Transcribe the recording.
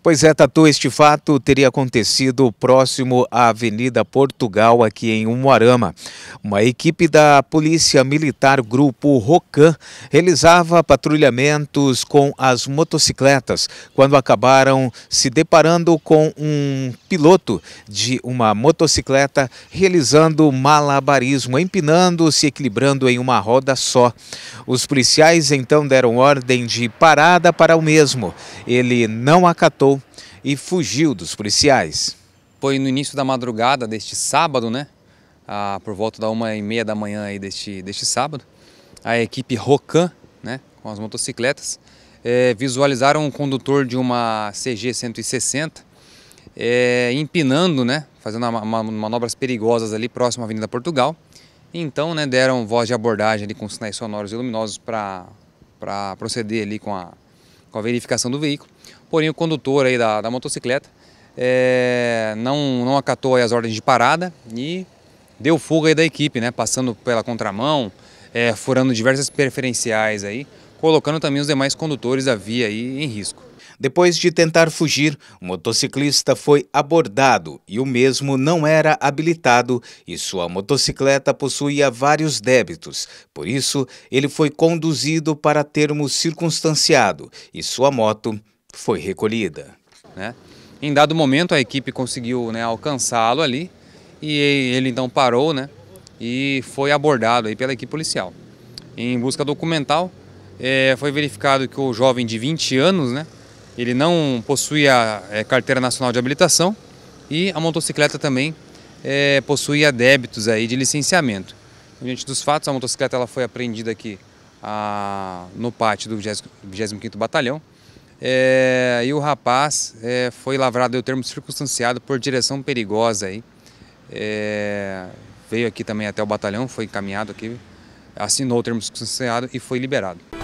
Pois é, Tatu, este fato teria acontecido próximo à Avenida Portugal, aqui em Umuarama. Uma equipe da Polícia Militar Grupo Rocan realizava patrulhamentos com as motocicletas quando acabaram se deparando com um piloto de uma motocicleta realizando malabarismo, empinando, se equilibrando em uma roda só. Os policiais então deram ordem de parada para o mesmo. Ele não acatou levantou e fugiu dos policiais. Foi no início da madrugada deste sábado, né? Ah, por volta da uma e meia da manhã aí deste, deste sábado, a equipe Rocan, né, com as motocicletas, é, visualizaram um condutor de uma CG 160 é, empinando, né, fazendo uma, uma, manobras perigosas ali próximo à Avenida Portugal. Então, né, deram voz de abordagem ali com sinais sonoros e luminosos para proceder ali com a com a verificação do veículo. Porém, o condutor aí da, da motocicleta é, não, não acatou as ordens de parada e deu fuga da equipe, né? Passando pela contramão, é, furando diversas preferenciais aí, colocando também os demais condutores da via aí em risco. Depois de tentar fugir, o motociclista foi abordado e o mesmo não era habilitado e sua motocicleta possuía vários débitos. Por isso, ele foi conduzido para termo circunstanciado e sua moto foi recolhida. Né? Em dado momento, a equipe conseguiu né, alcançá-lo ali e ele então parou né, e foi abordado aí pela equipe policial. Em busca documental, é, foi verificado que o jovem de 20 anos, né, ele não possuía é, carteira nacional de habilitação e a motocicleta também é, possuía débitos aí de licenciamento. Diante dos fatos, a motocicleta ela foi apreendida aqui a, no pátio do 25º Batalhão é, e o rapaz foi lavrado o termo circunstanciado por direção perigosa aí. veio aqui também até o batalhão, foi encaminhado aqui, assinou o termo circunstanciado e foi liberado.